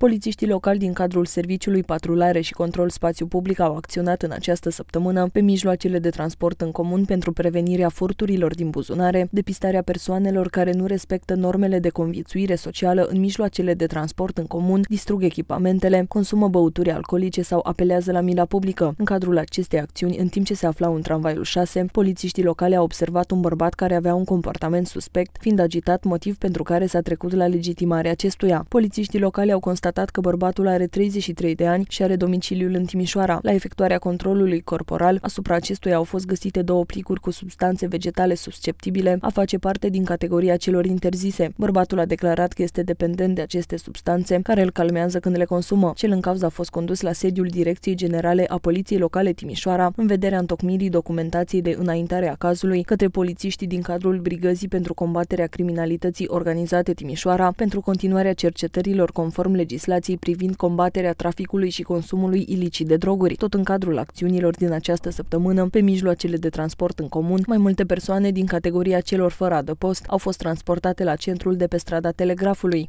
Polițiștii locali din cadrul Serviciului Patrulare și Control Spațiu Public au acționat în această săptămână pe mijloacele de transport în comun pentru prevenirea furturilor din buzunare, depistarea persoanelor care nu respectă normele de conviețuire socială în mijloacele de transport în comun, distrug echipamentele, consumă băuturi alcoolice sau apelează la mila publică. În cadrul acestei acțiuni, în timp ce se aflau în tramvaiul 6, polițiștii locali au observat un bărbat care avea un comportament suspect, fiind agitat, motiv pentru care s-a trecut la legitimarea acestuia. Polițiștii locali au constatat constatat că bărbatul are 33 de ani și are domiciliul în Timișoara. La efectuarea controlului corporal, asupra acestuia au fost găsite două plicuri cu substanțe vegetale susceptibile a face parte din categoria celor interzise. Bărbatul a declarat că este dependent de aceste substanțe, care îl calmează când le consumă. Cel în cauză a fost condus la sediul Direcției Generale a Poliției Locale Timișoara, în vederea întocmirii documentației de înaintare a cazului către polițiștii din cadrul Brigăzii pentru combaterea criminalității organizate Timișoara pentru continuarea cercetărilor conform legislației legislației privind combaterea traficului și consumului ilicit de droguri. Tot în cadrul acțiunilor din această săptămână, pe mijloacele de transport în comun, mai multe persoane din categoria celor fără adăpost au fost transportate la centrul de pe strada Telegrafului.